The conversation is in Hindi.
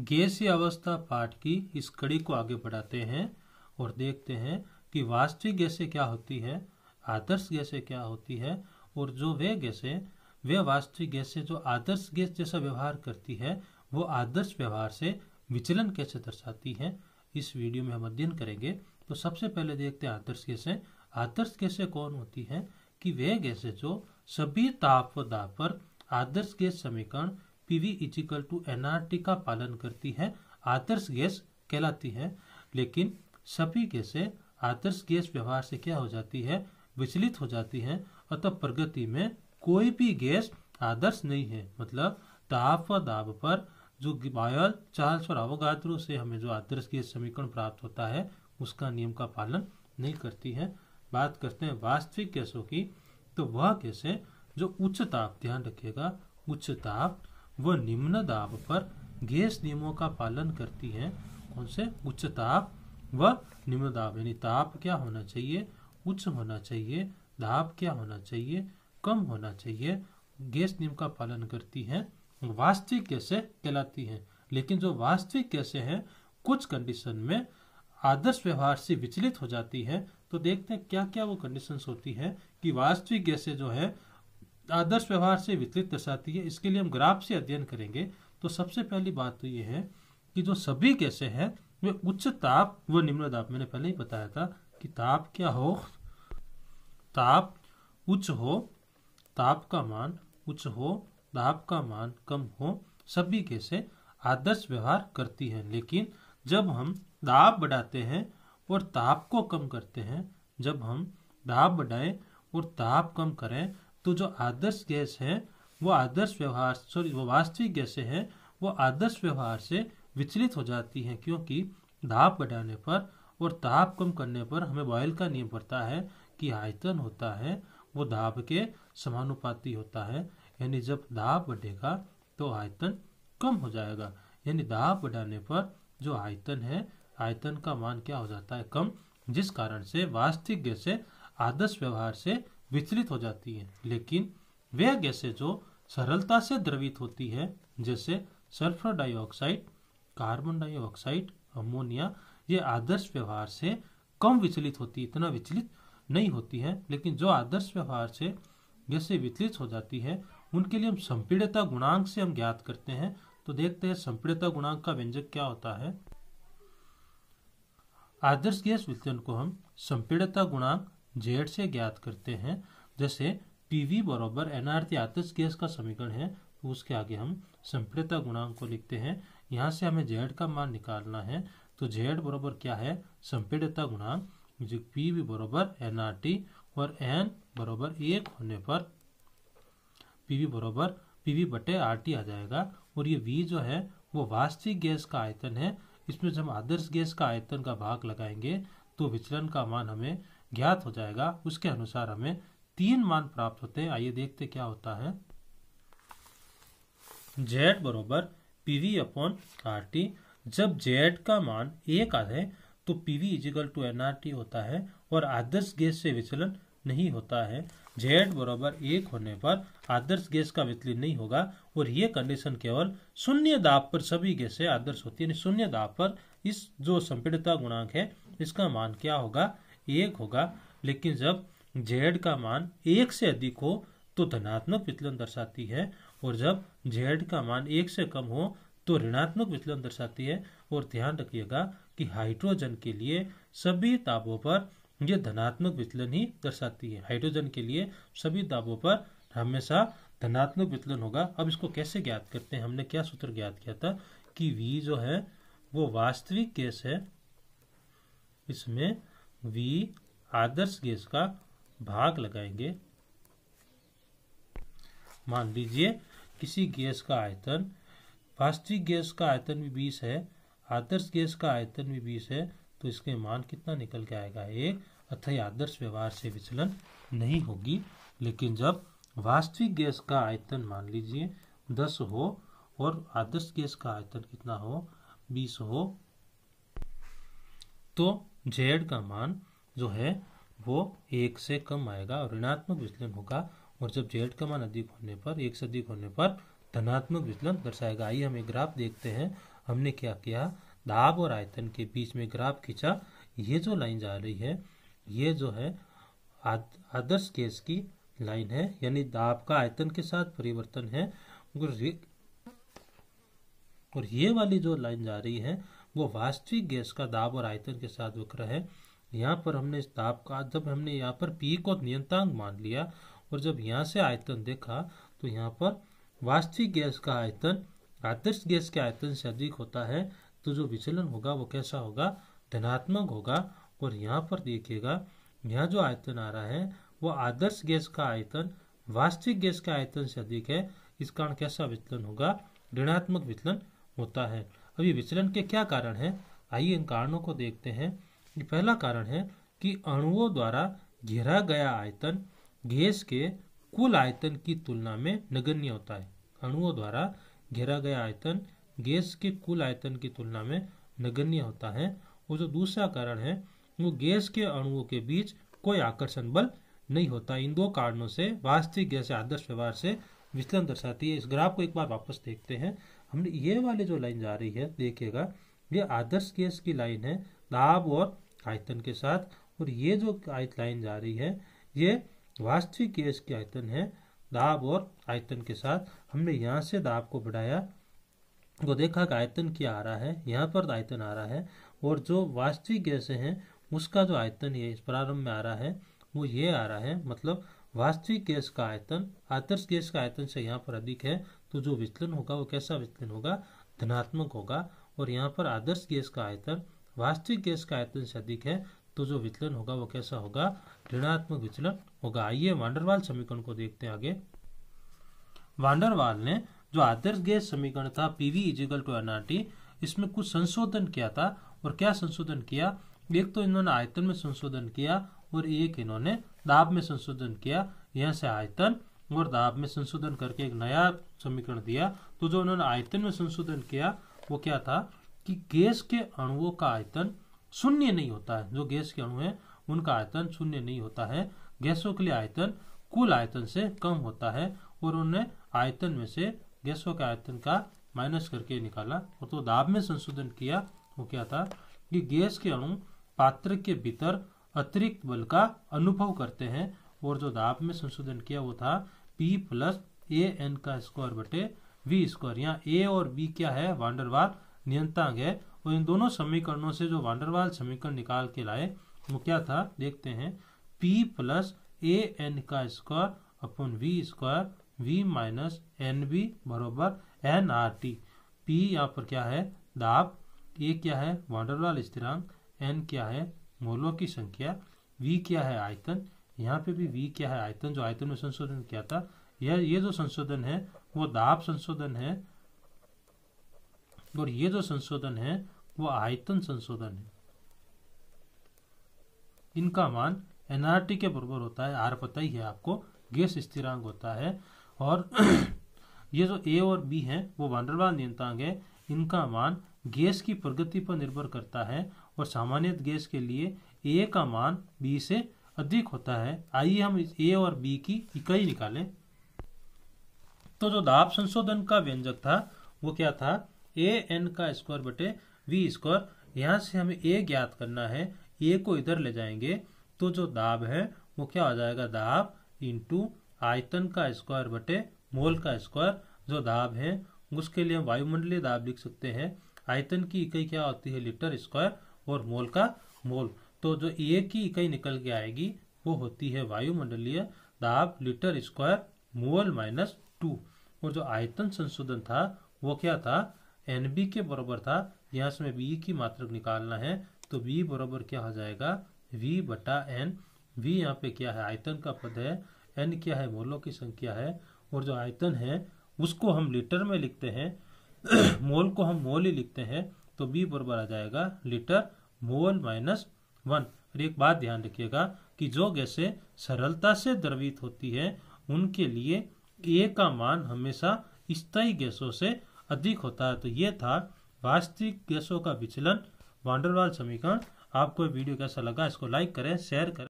गैसीय अवस्था पाठ की इस कड़ी को आगे बढ़ाते हैं और देखते हैं कि वास्तविक गैसें क्या होती है आदर्श गैसें क्या होती है और जो वे गैसें वे वास्तविक गैसें जो आदर्श गैस जैसा व्यवहार करती है वो आदर्श व्यवहार से विचलन कैसे दर्शाती है इस वीडियो में हम अध्ययन करेंगे तो सबसे पहले देखते हैं आदर्श गैसें आदर्श गैसें कौन होती हैं कि वे गैसें जो सभी ताप दाब पर आदर्श गैस समीकरण पीवी इजिकल टू एनआरटी का पालन करती है आदर्श गैस कहलाती है लेकिन सभी गैसें आदर्श गैस व्यवहार से क्या हो जाती है विचलित हो जाती है अतः प्रगति में कोई भी गैस आदर्श नहीं है मतलब ताप व दाब पर जो बायल चार्ल्स और अवगात्रों से हमें जो आदर्श गैस समीकरण प्राप्त होता है उसका नियम का पालन नहीं करती है बात करते हैं वास्तविक गैसों की तो वह गैसें जो उच्च ताप ध्यान रखिएगा उच्च ताप वह निम्न दाब पर गैस नियमों का पालन करती हैं कौन से उच्च ताप व निम्न दाब यानी ताप क्या होना चाहिए उच्च होना चाहिए दाब क्या होना चाहिए कम होना चाहिए गैस नियम का पालन करती हैं वास्तविक कैसे कहलाती हैं लेकिन जो वास्तविक कैसे हैं कुछ कंडीशन में आदर्श व्यवहार से विचलित हो जाती है तो देखते हैं क्या क्या वो कंडीशंस होती है कि वास्तविक गैसें जो है आदर्श व्यवहार से वितरित दर्शाती है इसके लिए हम ग्राफ से अध्ययन करेंगे तो सबसे पहली बात तो ये है कि जो सभी कैसे हैं वे उच्च ताप व निम्न दाप मैंने पहले ही बताया था कि ताप क्या हो ताप उच्च हो ताप का मान उच्च हो दाप का मान कम हो सभी कैसे आदर्श व्यवहार करती है लेकिन जब हम दाब बढ़ाते हैं और ताप को कम करते हैं जब हम दाब बढ़ाएं और ताप कम करें तो जो आदर्श गैस है वो आदर्श व्यवहार सॉरी वो वास्तविक गैसें हैं वो आदर्श व्यवहार से विचलित हो जाती हैं क्योंकि धाप बढ़ाने पर और ताप कम करने पर हमें बॉयल का नियम पड़ता है कि आयतन होता है वो धाप के समानुपाती होता है यानी जब धाप बढ़ेगा तो आयतन कम हो जाएगा यानी धाप बढ़ाने पर जो आयतन है आयतन का मान क्या हो जाता है कम जिस कारण से वास्तविक गैसें आदर्श व्यवहार से विचलित हो जाती है लेकिन वे गैसें जो सरलता से द्रवित होती है जैसे sulphur dioxide carbon dioxide ammonia ये आदर्श व्यवहार से कम विचलित होती इतना विचलित नहीं होती है लेकिन जो आदर्श व्यवहार से गैसे विचलित हो जाती है उनके लिए हम संपीड़ता गुणांक से हम ज्ञात करते हैं तो देखते हैं संपीड़ता गुणांक का व्यंजक क्या होता है आदर्श गैस विचलन को हम संपीड़ता गुणांक जेड से ज्ञात करते हैं जैसे पी वी बराबर एन आर गैस का समीकरण है तो उसके आगे हम संप्रियता गुणांक को लिखते हैं यहाँ से हमें जेड का मान निकालना है तो जेड बराबर क्या है संप्रियता गुणांक जो पी वी बराबर एन आर टी और एन बराबर एक होने पर पी वी बराबर पी वी बटे आर टी आ जाएगा और ये वी जो है वो वास्तविक गैस का आयतन है इसमें जब हम आदर्श गैस का आयतन का भाग लगाएंगे तो विचलन का मान हमें ज्ञात हो जाएगा उसके अनुसार हमें तीन मान प्राप्त होते हैं आइए देखते क्या होता है जेड बरोबर पीवी अपॉन आर टी जब जेड का मान एक आधे तो PV is equal to N R T होता है और आदर्श गैस से विचलन नहीं होता है जेड बराबर एक होने पर आदर्श गैस का विचलन नहीं होगा और ये कंडीशन केवल शून्य दाब पर सभी गैसें आदर्श होती है शून्य दाब पर इस जो संपीड़ता गुणांक है इसका मान क्या होगा एक होगा लेकिन जब जेड का मान एक से अधिक हो तो धनात्मक विचलन दर्शाती है और जब जेड का मान एक से कम हो तो ऋणात्मक विचलन दर्शाती है और ध्यान रखिएगा कि हाइड्रोजन के लिए सभी दाबों पर यह धनात्मक विचलन ही दर्शाती है हाइड्रोजन के लिए सभी दाबों पर हमेशा धनात्मक विचलन होगा अब इसको कैसे ज्ञात करते हैं हमने क्या सूत्र ज्ञात किया था कि वी जो है वो वास्तविक केस है इसमें वी आदर्श गैस का भाग लगाएंगे मान लीजिए किसी गैस का आयतन वास्तविक गैस का आयतन भी बीस है आदर्श गैस का आयतन भी बीस है तो इसके मान कितना निकल के आएगा एक अतः आदर्श व्यवहार से विचलन नहीं होगी लेकिन जब वास्तविक गैस का आयतन मान लीजिए दस हो और आदर्श गैस का आयतन कितना हो बीस हो तो जेड का मान जो है वो एक से कम आएगा और ऋणात्मक विचलन होगा और जब जेड का मान अधिक होने पर एक से अधिक होने पर धनात्मक विचलन दर्शाएगा आइए हम एक ग्राफ देखते हैं हमने क्या किया दाब और आयतन के बीच में ग्राफ खींचा ये जो लाइन जा रही है ये जो है आदर्श केस की लाइन है यानी दाब का आयतन के साथ परिवर्तन है और ये वाली जो लाइन जा रही है वो वास्तविक गैस का दाब और आयतन के साथ वक्र है यहाँ पर हमने इस दाब का जब हमने यहाँ पर पीक और नियंत्रणांक मान लिया और जब यहाँ से आयतन देखा तो यहाँ पर वास्तविक गैस का आयतन आदर्श गैस के आयतन से अधिक होता है तो जो विचलन होगा वो कैसा होगा धनात्मक होगा और यहाँ पर देखिएगा यहाँ जो आयतन आ रहा है वो आदर्श गैस का आयतन वास्तविक गैस के आयतन से अधिक है इस कारण कैसा विचलन होगा ऋणात्मक विचलन होता है अभी विचलन के क्या कारण हैं आइए इन कारणों को देखते हैं पहला कारण है कि अणुओं द्वारा घेरा गया आयतन गैस के कुल आयतन की तुलना में नगण्य होता है अणुओं द्वारा घेरा गया आयतन गैस के कुल आयतन की तुलना में नगण्य होता है और जो दूसरा कारण है वो गैस के अणुओं के बीच कोई आकर्षण बल नहीं होता इन दो कारणों से वास्तविक गैस आदर्श व्यवहार से विचलन दर्शाती है इस ग्राफ को एक बार वापस देखते हैं हमने ये वाले जो लाइन जा रही है देखिएगा ये आदर्श गैस की लाइन है दाब और आयतन के साथ और ये जो आयत लाइन जा रही है ये वास्तविक गैस की आयतन है दाब और आयतन के साथ हमने यहाँ से दाब को बढ़ाया तो देखा कि आयतन क्या आ रहा है यहाँ पर आयतन आ रहा है और जो वास्तविक गैसें हैं उसका जो आयतन ये इस प्रारंभ में आ रहा है वो ये आ रहा है मतलब वास्तविक गैस का आयतन आदर्श गैस का आयतन से यहाँ पर अधिक है तो जो विचलन होगा वो कैसा विचलन होगा धनात्मक होगा और यहाँ पर आदर्श गैस का आयतन वास्तविक गैस का आयतन से अधिक है तो जो विचलन होगा वो कैसा होगा ऋणात्मक विचलन होगा आइए वांडरवाल समीकरण को देखते हैं आगे वांडरवाल ने जो आदर्श गैस समीकरण था पीवी इजिकल टू एनआरटी इसमें कुछ संशोधन किया था और क्या संशोधन किया एक तो इन्होंने आयतन में संशोधन किया और एक इन्होंने दाब में संशोधन किया यहाँ से आयतन दाब में संशोधन करके एक नया समीकरण दिया तो जो उन्होंने आयतन में संशोधन किया वो क्या था कि गैस के अणुओं का आयतन शून्य नहीं होता है जो गैस के अणु है उनका आयतन शून्य नहीं होता है गैसों के लिए आयतन कुल आयतन से कम होता है और उन्होंने आयतन में से गैसों के आयतन का माइनस करके निकाला और तो दाब में संशोधन किया वो क्या था कि गैस के अणु पात्र के भीतर अतिरिक्त बल का अनुभव करते हैं और जो दाब में संशोधन किया वो था पी प्लस ए एन का स्क्वायर बटे वी स्क्वायर यहाँ ए और बी क्या है वांडरवाल नियंतांग है और इन दोनों समीकरणों से जो वांडरवाल समीकरण निकाल के लाए वो क्या था देखते हैं पी प्लस ए एन का square upon V square V minus N B बराबर एन आर टी पी यहाँ पर क्या है दाब ए क्या है वांडरवाल स्थिरांक एन क्या है मोलों की संख्या वी क्या है आयतन यहाँ पे भी वी क्या है आयतन जो आयतन में संशोधन किया था यह ये जो संशोधन है वो दाब संशोधन है और ये जो संशोधन है वो आयतन संशोधन है इनका मान एनआरटी के बराबर होता है आर पता ही है आपको गैस स्थिरांक होता है और ये जो ए और बी है वो वांडरवाल नियंत्रांग है इनका मान गैस की प्रगति पर निर्भर करता है और सामान्य गैस के लिए ए का मान बी से अधिक होता है आइए हम इस ए और बी की इकाई निकालें तो जो दाब संशोधन का व्यंजक था वो क्या था ए एन का स्क्वायर बटे वी स्क्वायर यहाँ से हमें ए ज्ञात करना है ए को इधर ले जाएंगे तो जो दाब है वो क्या हो जाएगा दाब इंटू आयतन का स्क्वायर बटे मोल का स्क्वायर जो दाब है उसके लिए हम वायुमंडलीय दाब लिख सकते हैं आयतन की इकाई क्या होती है लीटर स्क्वायर और मोल का मोल तो जो ए की इकाई निकल के आएगी वो होती है वायुमंडलीय दाब litre square mole minus two और जो आयतन संशोधन था वो क्या था एन बी के बराबर था यहाँ से बी की मात्रक निकालना है तो बी बराबर क्या हो जाएगा वी बटा एन वी यहाँ पे क्या है आयतन का पद है एन क्या है मोलों की संख्या है और जो आयतन है उसको हम लीटर में लिखते हैं मोल को हम मोल ही लिखते हैं तो बी बराबर आ जाएगा लीटर मोल माइनस वन और एक बात ध्यान रखिएगा कि जो गैसें सरलता से द्रवित होती है उनके लिए ए का मान हमेशा स्थायी गैसों से अधिक होता है तो ये था वास्तविक गैसों का विचलन वांडरवाल समीकरण आपको वीडियो कैसा लगा इसको लाइक करें शेयर करें